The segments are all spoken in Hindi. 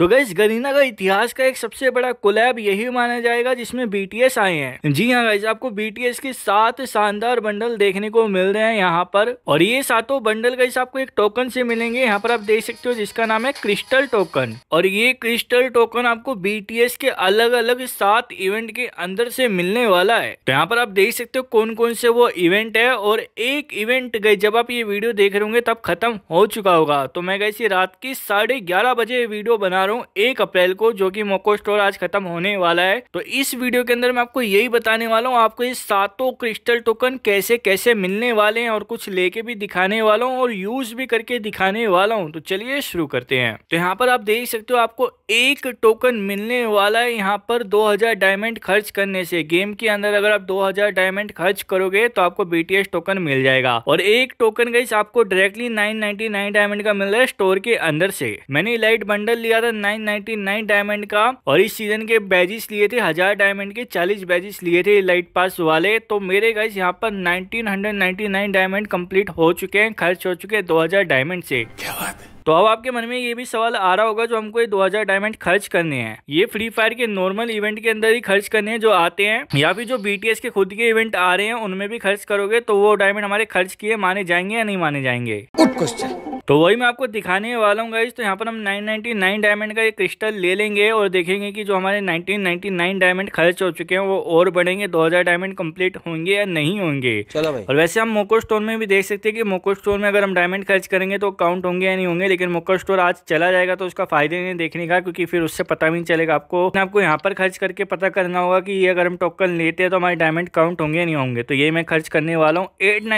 तो गाइज गरीना का इतिहास का एक सबसे बड़ा कोलैब यही माना जाएगा जिसमें बीटीएस आए हैं जी हाँ गाइज आपको बीटीएस के सात शानदार बंडल देखने को मिल रहे हैं यहाँ पर और ये सातों बंडल गाइज आपको एक टोकन से मिलेंगे यहाँ पर आप देख सकते हो जिसका नाम है क्रिस्टल टोकन और ये क्रिस्टल टोकन आपको बीटीएस के अलग अलग सात इवेंट के अंदर से मिलने वाला है तो यहाँ पर आप देख सकते हो कौन कौन से वो इवेंट है और एक इवेंट गए जब आप ये वीडियो देख रहे होंगे तब खत्म हो चुका होगा तो मैं गई रात की साढ़े ग्यारह बजे वीडियो बना रहा रहा हूँ एक अप्रैल को जो कि मोको स्टोर आज खत्म होने वाला है तो इस वीडियो के अंदर मैं आपको यही बताने वाला हूँ आपको ये सातों क्रिस्टल टोकन कैसे कैसे मिलने वाले हैं और कुछ लेके भी दिखाने वाला हूँ और यूज भी करके दिखाने वाला हूँ तो चलिए शुरू करते हैं तो यहाँ पर आप देख सकते हो आपको एक टोकन मिलने वाला है यहाँ पर दो डायमंड खर्च करने से गेम के अंदर अगर आप दो डायमंड खर्च करोगे तो आपको बीटीएस टोकन मिल जाएगा और एक टोकन गई आपको डायरेक्टली नाइन डायमंड का मिल रहा है स्टोर के अंदर से मैंने लाइट बंडल लिया था 999 डायमंड का और इस सीजन के बैजिस लिए थे हजार डायमंड के 40 बैजिस लिए थे लाइट पास वाले तो मेरे गाइस यहाँ पर 1999 डायमंड कंप्लीट हो चुके हैं खर्च हो चुके हैं 2000 डायमंड से क्या बात है तो अब आपके मन में ये भी सवाल आ रहा होगा जो हमको ये 2000 डायमंड खर्च करने हैं ये फ्री फायर के नॉर्मल इवेंट के अंदर ही खर्च करने हैं जो आते हैं या फिर जो बीटीएस के खुद के इवेंट आ रहे हैं उनमें भी खर्च करोगे तो वो डायमंड हमारे खर्च किए माने जाएंगे या नहीं माने जाएंगे तो वही मैं आपको दिखाने वाला हूँ गाइज तो यहाँ पर हम 999 डायमंड का एक क्रिस्टल ले लेंगे और देखेंगे कि जो हमारे 1999 डायमंड खर्च हो चुके हैं वो और बढ़ेंगे 2000 डायमंड कंप्लीट होंगे या नहीं होंगे चलो भाई और वैसे हम मोको स्टोर में भी देख सकते हैं कि मोको स्टोर में अगर हम डायमंड खर्च करेंगे तो काउंट होंगे या नहीं होंगे लेकिन मोको स्टोर आज चला जाएगा तो उसका फायदे नहीं देखने का क्योंकि फिर उससे पता भी नहीं चलेगा आपको आपको यहाँ पर खर्च करके पता करना होगा कि ये अगर हम टोकन लेते हैं तो हमारे डायमंड काउंट होंगे या नहीं होंगे तो ये मैं खर्च करने वाला हूँ एट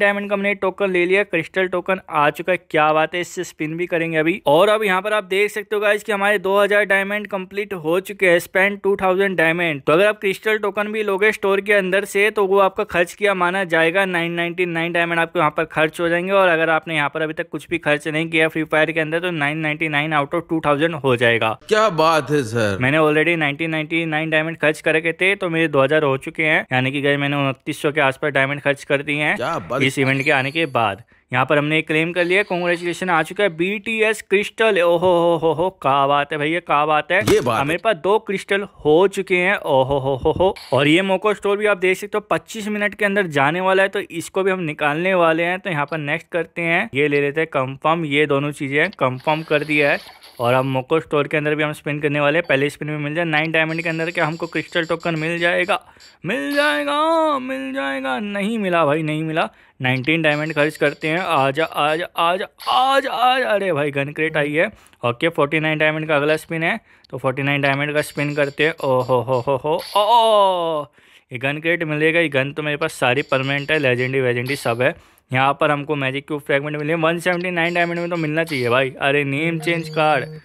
डायमंड का हमने टोकन ले लिया क्रिस्टल टोकन आ चुका है क्या बात है इससे स्पिन भी करेंगे अभी और अब यहाँ पर आप देख सकते हो गाइज कि हमारे 2000 डायमंड कंप्लीट हो चुके हैं स्पेन 2000 डायमंड तो अगर आप क्रिस्टल टोकन भी लोगे स्टोर के अंदर से तो वो आपका खर्च किया माना जाएगा 999 डायमंड आपको यहाँ पर खर्च हो जाएंगे और अगर आपने यहाँ पर अभी तक कुछ भी खर्च नहीं किया फ्री फायर के अंदर तो नाइन आउट ऑफ टू हो जाएगा क्या बात है सर मैंने ऑलरेडी नाइनटीन डायमंड खर्च करके थे तो मेरे दो हो चुके हैं यानी कि गए मैंने उनतीस के आसपास डायमंड खर्च कर दिए हैं इस इवेंट के आने के बाद यहाँ पर हमने क्लेम कर लिया कॉन्ग्रेचुलेसन आ चुका है बी टी एस क्रिस्टल ओहो हो हो हो कहा बात है भैया कहा बात है हमारे पास दो क्रिस्टल हो चुके हैं ओहो हो हो हो और ये मोको स्टोर भी आप देख सकते हो पच्चीस मिनट के अंदर जाने वाला है तो इसको भी हम निकालने वाले हैं तो यहाँ पर नेक्स्ट करते हैं ये ले लेते हैं कंफर्म ये दोनों चीजें कंफर्म कर दिया है और अब मोको स्टोर के अंदर भी हम स्पिन करने वाले हैं पहले स्पिन में मिल जाए नाइन डायमंड के अंदर क्या हमको क्रिस्टल टोकन मिल जाएगा मिल जाएगा मिल जाएगा नहीं मिला भाई नहीं मिला नाइनटीन डायमंड खर्च करते हैं आज आज आज आज आज अरे भाई गन क्रेट आई है ओके फोर्टी नाइन डायमंड का अगला स्पिन है तो फोर्टी नाइन डायमंड का स्पिन करते हैं ओ हो हो हो हो ओ ये गन क्रेट मिलेगा ये गन तो मेरे पास सारी परमानेंट है लेजेंडी वेजेंडी सब है यहाँ पर हमको मैजिक क्यूब फ्रैगमेंट मिले वन सेवेंटी नाइन डायमंड में तो मिलना चाहिए भाई अरे नेम चेंज कार्ड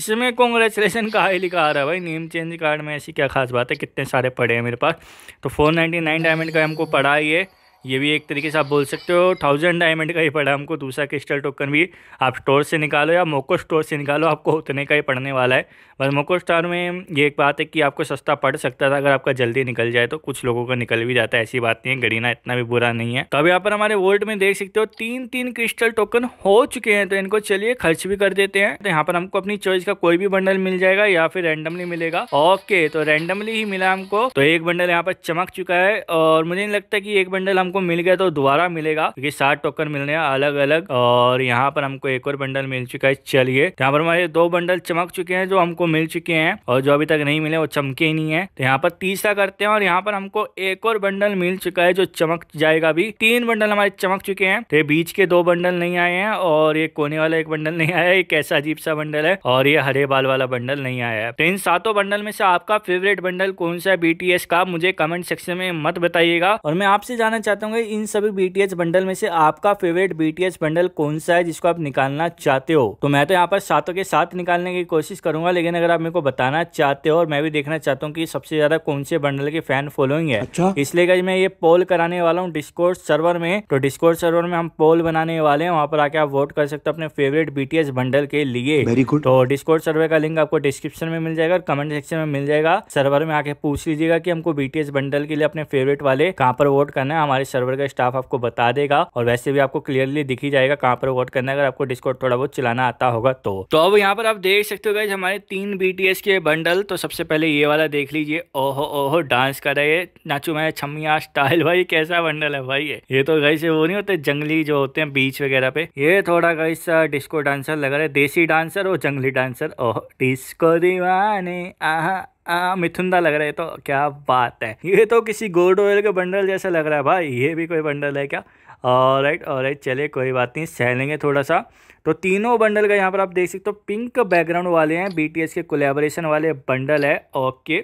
इसमें कॉन्ग्रेचुलेसन का ही लिखा आ रहा है भाई नेम चेंज कार्ड में ऐसी क्या खास बात है कितने सारे पड़े हैं मेरे पास तो फोर नाइन्टी नाइन डायमंड का हमको पड़ा ये ये भी एक तरीके से आप बोल सकते हो थाउजेंड डायमंड का ही पड़ा हमको दूसरा क्रिस्टल टोकन भी आप स्टोर से निकालो या मोको स्टोर से निकालो आपको उतने का ही पड़ने वाला है बस मोको स्टार में ये एक बात है कि आपको सस्ता पड़ सकता था अगर आपका जल्दी निकल जाए तो कुछ लोगों का निकल भी जाता है ऐसी बात नहीं है गरीना इतना भी बुरा नहीं है तो अब यहाँ पर हमारे वर्ल्ड में देख सकते हो तीन तीन क्रिस्टल टोकन हो चुके हैं तो इनको चलिए खर्च भी कर देते हैं तो यहाँ पर हमको अपनी चॉइस का कोई भी बंडल मिल जाएगा या फिर रैंडमली मिलेगा ओके तो रैंडमली ही मिला हमको तो एक बंडल यहाँ पर चमक चुका है और मुझे नहीं लगता कि एक बंडल हम हमको मिल गया तो दोबारा मिलेगा क्योंकि सात टोकन मिलने हैं अलग अलग और यहाँ पर हमको एक और बंडल मिल चुका है चलिए यहाँ पर हमारे दो बंडल चमक चुके हैं जो हमको मिल चुके हैं और जो अभी तक नहीं मिले वो चमके ही नहीं है तो यहाँ पर तीसरा करते हैं और यहाँ पर हमको एक और बंडल मिल चुका है जो चमक जाएगा अभी तीन बंडल हमारे चमक चुके हैं तो बीच के दो बंडल नहीं आए हैं और ये कोने वाला एक बंडल नहीं आया एक ऐसा अजीब सा बंडल है और ये हरे बाल वाला बंडल नहीं आया है तो इन सातों बंडल में से आपका फेवरेट बंडल कौन सा है बीटीएस का मुझे कमेंट सेक्शन में मत बताइएगा और मैं आपसे जाना चाहता चाहते इन सभी बीटीएस बंडल में से आपका फेवरेट बीटीएस बंडल कौन सा है जिसको आप निकालना चाहते हो तो मैं तो यहाँ पर सातों के साथ निकालने की कोशिश करूंगा लेकिन अगर आप मेरे को बताना चाहते हो और मैं भी देखना चाहता हूँ की सबसे ज्यादा कौन से बंडल के फैन फॉलोइंग है अच्छा? इसलिए मैं ये पोल कराने वाला हूँ डिस्कोर्स सर्वर में तो डिस्कोर्स सर्वर में हम पोल बनाने वाले हैं वहाँ पर आके आप वोट कर सकते हो अपने फेवरेट बीटीएस बंडल के लिए तो डिस्कोर्स सर्वे का लिंक आपको डिस्क्रिप्शन में मिल जाएगा कमेंट सेक्शन में मिल जाएगा सर्वर में आके पूछ लीजिएगा की हमको बीटीएस बंडल के लिए अपने फेवरेट वाले कहाँ पर वोट करना है हमारे सर्वर का स्टाफ आपको बता देगा और वैसे भी आपको क्लियरली दिखी जाएगा कहाँ पर वोट करना है अगर आपको डिस्कॉर्ड थोड़ा बहुत चलाना आता होगा तो तो अब यहाँ पर आप देख सकते हो गए हमारे तीन बी के बंडल तो सबसे पहले ये वाला देख लीजिए ओहो ओहो डांस कर रहे नाचू मैं छमिया स्टाइल भाई कैसा बंडल है भाई ये ये तो गई से वो नहीं होते जंगली जो होते हैं बीच वगैरह पे ये थोड़ा गई डिस्को डांसर लग रहा है देसी डांसर और जंगली डांसर ओह डिस्को दीवाने आहा मिथुंदा लग रहा है तो क्या बात है ये तो किसी गोल्ड ऑयल का बंडल जैसा लग रहा है भाई ये भी कोई बंडल है क्या और राइट और राइट चले कोई बात नहीं सह लेंगे थोड़ा सा तो तीनों बंडल का यहाँ पर आप देख सकते हो पिंक बैकग्राउंड वाले हैं बीटीएस के कोलेबोरेशन वाले बंडल है ओके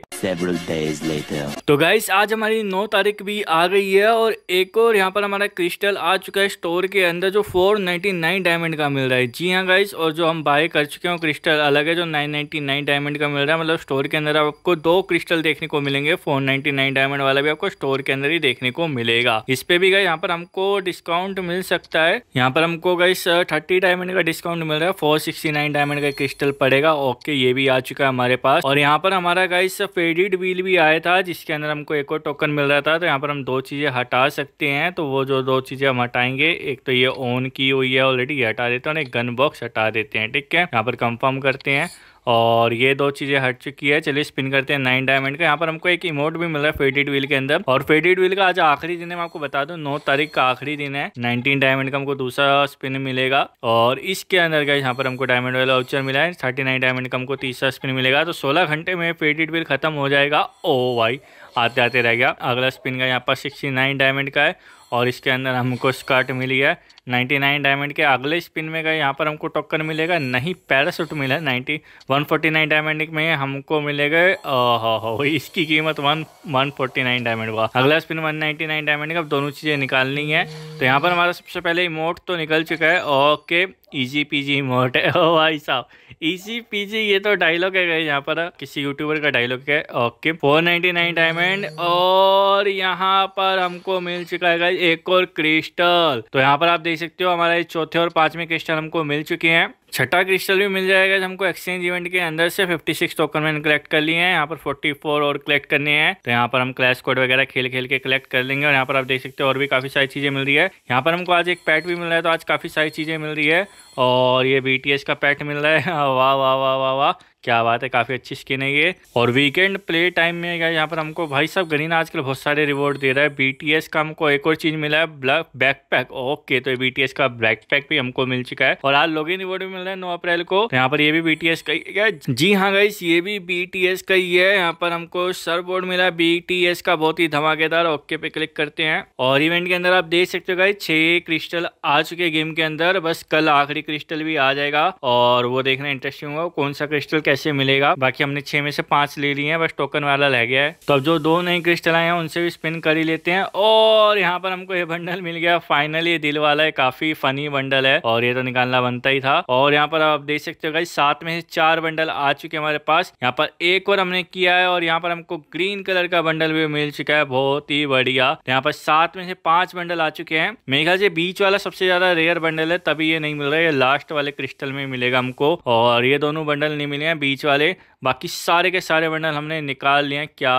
तो गाइस आज हमारी नौ तारीख भी आ गई है और एक और यहाँ पर हमारा क्रिस्टल आ चुका है स्टोर के अंदर जो 499 डायमंड का मिल रहा है जी हाँ गाइस और जो हम बाय कर चुके हैं क्रिस्टल अलग है जो 999 डायमंड का मिल रहा है मतलब स्टोर के अंदर आपको दो क्रिस्टल देखने को मिलेंगे 499 डायमंड वाला भी आपको स्टोर के अंदर ही देखने को मिलेगा इस पे भी गई यहाँ पर हमको डिस्काउंट मिल सकता है यहाँ पर हमको गाइस थर्टी डायमंड का डिस्काउंट मिल रहा है फोर सिक्सटी नाइन डायमंड का क्रिस्टल पड़ेगा ओके ये भी आ चुका है हमारे पास और यहाँ पर हमारा गाइस फेडिड व्हील भी आया था जिसके अंदर हमको एक और टोकन मिल रहा था तो यहाँ पर हम दो चीज़ें हटा सकते हैं तो वो जो दो चीज़ें हम हटाएंगे एक तो ये ऑन की हुई है ऑलरेडी हटा देते हैं और एक गन बॉक्स हटा देते हैं ठीक है यहाँ पर कंफर्म करते हैं और ये दो चीज़ें हट चुकी है चलिए स्पिन करते हैं नाइन डायमंड का यहाँ पर हमको एक इमोट भी मिल रहा है फेडेड व्हील के अंदर और फेडेड व्हील का आज आखिरी दिन है मैं आपको बता दू नौ तारीख का आखिरी दिन है नाइनटीन डायमंड का हमको दूसरा स्पिन मिलेगा और इसके अंदर का यहाँ पर हमको डायमंड वाला ऑप्चर मिला है थर्टी नाइन डायमंड का हमको तीसरा स्पिन मिलेगा तो सोलह घंटे में फेडेड व्हील खत्म हो जाएगा ओ वाई आते आते रह गया अगला स्पिन का यहाँ पर सिक्सटी नाइन डायमंड का है और इसके अंदर हमको स्कर्ट मिली है 99 डायमंड के अगले स्पिन में गए यहाँ पर हमको टक्कर मिलेगा नहीं पैरासूट मिला ninety one forty nine diamond में हमको मिलेगा हो इसकी कीमत one one forty nine diamond हुआ अगला spin one ninety nine diamond का दोनों चीज़ें निकालनी है तो यहाँ पर हमारा सबसे पहले इमोट तो निकल चुका है okay easy e PG emote है ओ भाई साहब ईजी e पीजी ये तो डायलॉग है यहाँ पर किसी यूट्यूबर का डायलॉग है okay four ninety nine diamond और यहाँ पर हमको मिल चुका है एक और क्रिस्टल तो यहाँ पर आप देख देख सकते हो हमारा ये चौथे और पांचवें क्रिस्टल हमको मिल चुके हैं छठा क्रिस्टल भी मिल जाएगा जो हमको एक्सचेंज इवेंट के अंदर से 56 सिक्स टोकन मैंने कलेक्ट कर लिए हैं यहाँ पर 44 और कलेक्ट करने हैं तो यहाँ पर हम क्लैश कोड वगैरह खेल खेल के कलेक्ट कर लेंगे और यहाँ पर आप देख सकते हो और भी काफ़ी सारी चीज़ें मिल रही है यहाँ पर हमको आज एक पैट भी मिल रहा है तो आज काफ़ी सारी चीज़ें मिल रही है और ये बी का पैट मिल रहा है वाह वाह वाह वाह वाह क्या बात है काफ़ी अच्छी स्किन है ये और वीकेंड प्ले टाइम में गया यहाँ पर हमको भाई साहब गरीना आजकल बहुत सारे रिवॉर्ड दे रहा है बीटीएस का हमको एक और चीज़ मिला है ब्लैक बैकपैक ओके तो बीटीएस का बैकपैक भी हमको मिल चुका है और आज लोग रिवॉर्ड भी मिल रहा है नौ अप्रैल को तो यहाँ पर ये भी बीटीएस का ही है जी हाँ गाइस ये भी बीटीएस का ही है यहाँ पर हमको सर बोर्ड मिला है बीटीएस का बहुत ही धमाकेदार ओके पे क्लिक करते हैं और इवेंट के अंदर आप देख सकते हो गाई छे क्रिस्टल आ चुके गेम के अंदर बस कल आखिरी क्रिस्टल भी आ जाएगा और वो देखना इंटरेस्टिंग होगा कौन सा क्रिस्टल कैसे मिलेगा बाकी हमने छह में से पांच ले लिए हैं बस टोकन वाला रह गया है तो अब जो दो नई क्रिस्टल आए हैं उनसे भी स्पिन कर ही लेते हैं और यहाँ पर हमको ये बंडल मिल गया फाइनली दिल वाला है काफी फनी बंडल है और ये तो निकालना बनता ही था और यहाँ पर आप देख सकते हो गाइस सात में से चार बंडल आ चुके हमारे पास यहाँ पर एक और हमने किया है और यहाँ पर हमको ग्रीन कलर का बंडल भी मिल चुका है बहुत ही बढ़िया तो यहाँ पर सात में से पांच बंडल आ चुके हैं मेरे ख्याल से बीच वाला सबसे ज्यादा रेयर बंडल है तभी ये नहीं मिल रहा है ये लास्ट वाले क्रिस्टल में मिलेगा हमको और ये दोनों बंडल नहीं मिले हैं बीच वाले बाकी सारे के सारे बंडल हमने निकाल लिए क्या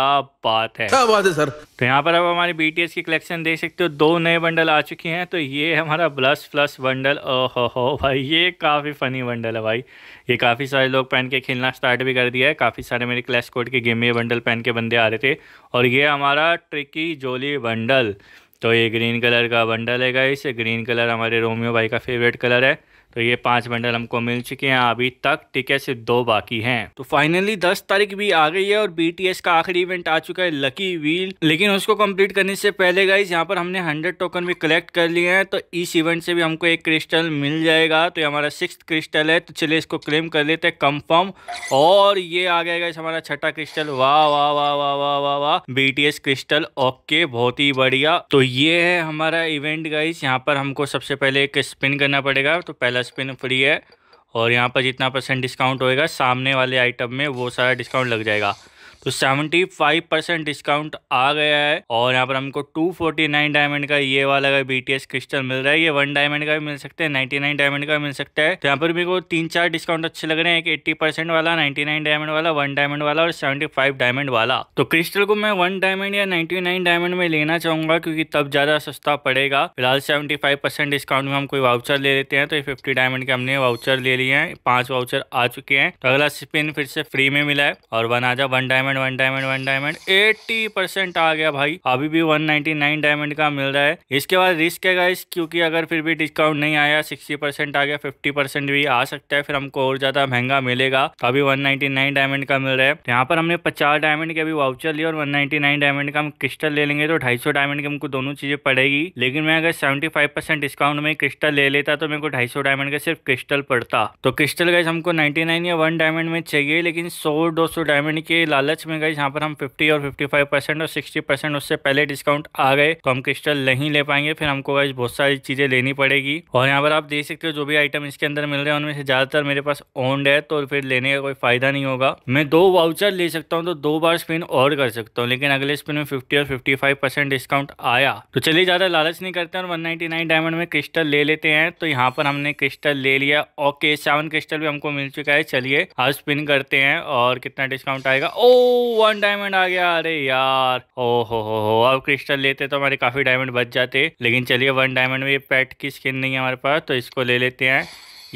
बात है क्या बात है सर तो यहाँ पर आप हमारी बी की कलेक्शन देख सकते हो दो नए बंडल आ चुके हैं तो ये हमारा ब्लस प्लस बंडल ओहो हो भाई ये काफ़ी फ़नी बंडल है भाई ये काफ़ी सारे लोग पहन के खेलना स्टार्ट भी कर दिया है काफ़ी सारे मेरे क्लैश कोड के गेम में बंडल पहन के बंदे आ रहे थे और ये हमारा ट्रिकी जोली बंडल तो ये ग्रीन कलर का बंडल है गाइस ग्रीन कलर हमारे रोमियो भाई का फेवरेट कलर है तो ये पांच बंडल हमको मिल चुके हैं अभी तक ठीक है सिर्फ दो बाकी हैं तो फाइनली दस तारीख भी आ गई है और बीटीएस का आखिरी इवेंट आ चुका है लकी व्हील लेकिन उसको कंप्लीट करने से पहले गाइज यहाँ पर हमने हंड्रेड टोकन भी कलेक्ट कर लिए हैं तो इस इवेंट से भी हमको एक क्रिस्टल मिल जाएगा तो ये हमारा सिक्स क्रिस्टल है तो चलिए इसको क्लेम कर लेते हैं कंफर्म और ये आ गया गाइज हमारा छठा क्रिस्टल वाह वाह वाह वाह वाह वाह वाह बीटीएस क्रिस्टल ओके बहुत ही बढ़िया तो ये है हमारा इवेंट गाइज यहाँ पर हमको सबसे पहले एक स्पिन करना पड़ेगा तो पहला स्पिन फ्री है और यहाँ पर जितना परसेंट डिस्काउंट होएगा सामने वाले आइटम में वो सारा डिस्काउंट लग जाएगा तो 75 परसेंट डिस्काउंट आ गया है और यहाँ पर हमको 249 डायमंड का ये वाला का बीटीएस क्रिस्टल मिल रहा है ये वन डायमंड का भी मिल सकता है 99 डायमंड का मिल सकता है तो यहाँ पर मेरे को तीन चार डिस्काउंट अच्छे लग रहे हैं एक 80 परसेंट वाला 99 डायमंड वाला वन डायमंड वाला और 75 डायमंड वाला तो क्रिस्टल को मैं वन डायमंड या नाइन्टी डायमंड में लेना चाहूंगा क्योंकि तब ज्यादा सस्ता पड़ेगा फिलहाल सेवेंटी डिस्काउंट में हम कोई वाउचर ले लेते हैं तो फिफ्टी डायमंड के हमने वाउचर ले लिए हैं पांच वाउचर आ चुके हैं तो अगला स्पिन फिर से फ्री में मिला है और वन आ जा one diamond diamond one diamond one diamond eighty percent आ गया भाई अभी भी वन नाइनटी नाइन डायमंड का मिल रहा है इसके बाद रिस्क है गाइस क्योंकि अगर फिर भी डिस्काउंट नहीं आया सिक्सटी परसेंट आ गया फिफ्टी परसेंट भी आ सकता है फिर हमको और ज्यादा महंगा मिलेगा तो अभी वन नाइनटी नाइन डायमंड का मिल रहा है यहाँ पर हमने पचास डायमंड के अभी वाउचर लिया और वन नाइनटी नाइन डायमंड का हम क्रिस्टल ले लेंगे तो ढाई सौ डायमंड की हमको दोनों चीजें पड़ेगी लेकिन मैं अगर सेवेंटी फाइव परसेंट डिस्काउंट में क्रिस्टल ले लेता तो मेरे को ढाई सौ डायमंड का सिर्फ क्रिस्टल पड़ता तो क्रिस्टल गाइस हमको नाइनटी नाइन या वन डायमंड में चाहिए लेकिन सौ दो सौ डायमंड के लालच में गई यहाँ पर हम 50 और 55 परसेंट और 60 परसेंट उससे पहले डिस्काउंट आ गए तो हम क्रिस्टल नहीं ले पाएंगे फिर हमको गई बहुत सारी चीज़ें लेनी पड़ेगी और यहाँ पर आप देख सकते हो जो भी आइटम इसके अंदर मिल रहे हैं उनमें से ज़्यादातर मेरे पास ओन्ड है तो फिर लेने का कोई फ़ायदा नहीं होगा मैं दो वाउचर ले सकता हूँ तो दो बार स्पिन और कर सकता हूँ लेकिन अगले स्पिन में फिफ्टी और फिफ्टी डिस्काउंट आया तो चलिए ज़्यादा लालच नहीं करते और वन डायमंड में क्रिस्टल ले लेते हैं तो यहाँ पर हमने क्रिस्टल ले लिया ओके सेवन क्रिस्टल भी हमको मिल चुका है चलिए आज स्पिन करते हैं और कितना डिस्काउंट आएगा ओह oh! वन डायमंड आ गया अरे यार ओ हो हो हो अब क्रिस्टल लेते तो हमारे काफी डायमंड बच जाते लेकिन चलिए वन डायमंड में ये पेट की स्किन नहीं है हमारे पास तो इसको ले लेते हैं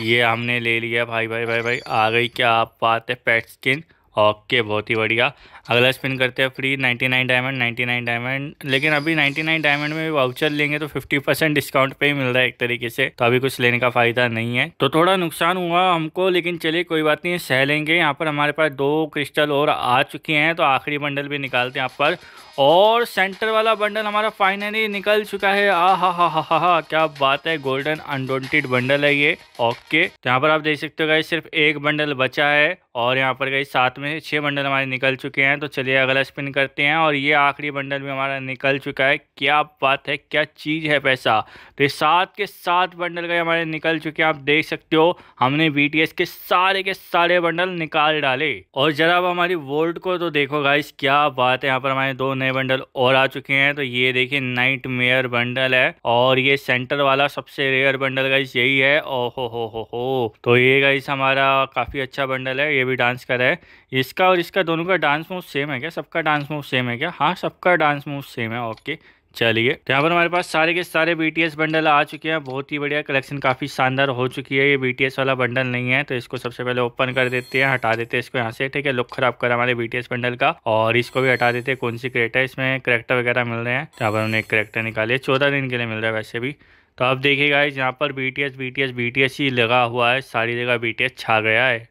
ये हमने ले लिया भाई भाई भाई भाई, भाई आ गई क्या आप पाते पेट स्किन ओके बहुत ही बढ़िया अगला स्पिन करते हैं फ्री 99 डायमंड 99 डायमंड लेकिन अभी 99 डायमंड में वाउचर लेंगे तो 50 परसेंट डिस्काउंट पे ही मिल रहा है एक तरीके से तो अभी कुछ लेने का फायदा नहीं है तो थोड़ा नुकसान हुआ हमको लेकिन चलिए कोई बात नहीं सह लेंगे यहाँ पर हमारे पास दो क्रिस्टल और आ चुके हैं तो आखिरी बंडल भी निकालते हैं यहाँ पर और सेंटर वाला बंडल हमारा फाइनली निकल चुका है आ हा हा हा हा क्या बात है गोल्डन अनडोंटेड बंडल है ये ओके तो यहाँ पर आप देख सकते हो सिर्फ एक बंडल बचा है और यहाँ पर गई सात में छः बंडल हमारे निकल चुके हैं तो चलिए अगला स्पिन करते हैं और ये आखिरी बंडल भी हमारा निकल चुका है क्या बात है क्या चीज़ है पैसा तो ये सात के सात बंडल गए हमारे निकल चुके हैं आप देख सकते हो हमने बी के सारे के सारे बंडल निकाल डाले और जरा आप हमारी वोल्ट को तो देखो गाइस क्या बात है यहाँ पर हमारे दो नए बंडल और आ चुके हैं तो ये देखिए नाइट मेयर बंडल है और ये सेंटर वाला सबसे रेयर बंडल गाइस यही है ओ हो हो हो हो तो ये गाइस हमारा काफ़ी अच्छा बंडल है ये भी डांस कर रहा है इसका और इसका दोनों का डांस मूव सेम है क्या सबका डांस मूव सेम है क्या हाँ सबका डांस मूव सेम है ओके चलिए तो यहाँ पर हमारे पास सारे के सारे बी टी बंडल आ चुके हैं बहुत ही बढ़िया कलेक्शन काफ़ी शानदार हो चुकी है ये बी वाला बंडल नहीं है तो इसको सबसे पहले ओपन कर देते हैं हटा देते हैं इसको यहाँ से ठीक है लुक खराब करा हमारे बी टी बंडल का और इसको भी हटा देते हैं कौन सी करेक्टर इसमें करेक्टर वगैरह मिल रहे हैं तो यहाँ पर उन्हें करेक्टर निकाले चौदह दिन के लिए मिल रहा है वैसे भी तो आप देखिएगा इस यहाँ पर बी टी एस ही लगा हुआ है सारी जगह बी छा गया है